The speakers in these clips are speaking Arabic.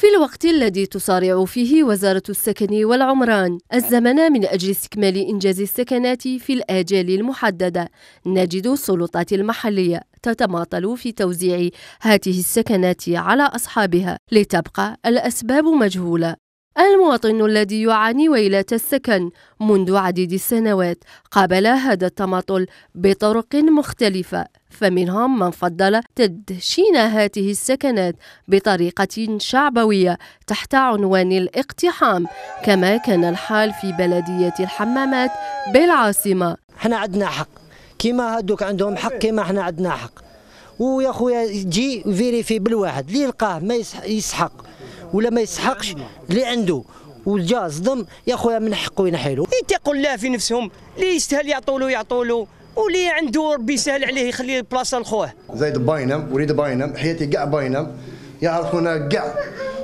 في الوقت الذي تصارع فيه وزارة السكن والعمران الزمن من أجل استكمال إنجاز السكنات في الآجال المحددة نجد السلطات المحلية تتماطل في توزيع هاته السكنات على أصحابها لتبقى الأسباب مجهولة المواطن الذي يعاني ويلات السكن منذ عديد السنوات قابل هذا التماطل بطرق مختلفة فمنهم من فضل تدشين هذه السكنات بطريقة شعبوية تحت عنوان الاقتحام كما كان الحال في بلدية الحمامات بالعاصمة احنا عندنا حق كما هادوك عندهم حق كما احنا عندنا حق ويا خويا جي فيريفي بالواحد اللي يلقاه ما يسحق ولا ما يسحقش اللي عنده وجا صدم يا خويا من حقه ينحيلو يتقوا الله في نفسهم اللي يستاهل يعطوا له يعطوا له واللي عنده ربي يسهل عليه يخلي بلاصه لخوه زايد باينه وليد باينه حياتي كاع باينه يعرفونا كاع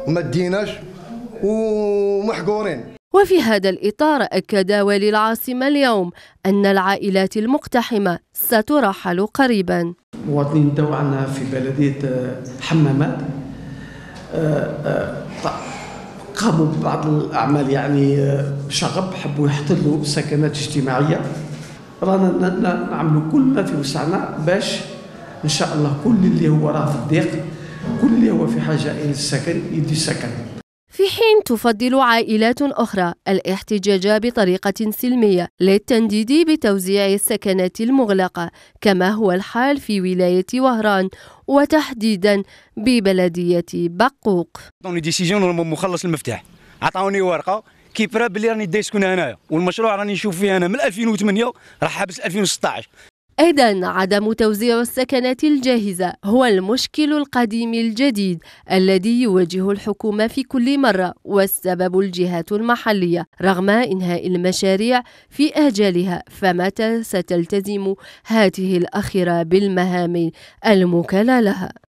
وما ديناش ومحقورين وفي هذا الإطار أكد والي العاصمة اليوم أن العائلات المقتحمة سترحل قريبا مواطنين عندنا في بلدية حمامات قاموا ببعض الاعمال يعني آه، شغب حبوا يحتلوا سكنات اجتماعيه رانا نعملوا كل ما في وسعنا باش ان شاء الله كل اللي هو راه في الضيق كل اللي هو في حاجه الى السكن يدي سكن. في حين تفضل عائلات أخرى الاحتجاج بطريقة سلمية للتنديد بتوزيع السكنات المغلقة كما هو الحال في ولاية وهران وتحديدا ببلدية بقوق عطوني ديسيجن مخلص المفتاح عطاوني ورقة كيبرا بلي راني دايسكن هنايا والمشروع راني نشوف فيه انا من 2008 راه حابس 2016 أيضا عدم توزيع السكنات الجاهزة هو المشكل القديم الجديد الذي يواجه الحكومة في كل مرة والسبب الجهات المحلية رغم إنهاء المشاريع في أجالها فمتى ستلتزم هذه الأخيرة بالمهام المكلة لها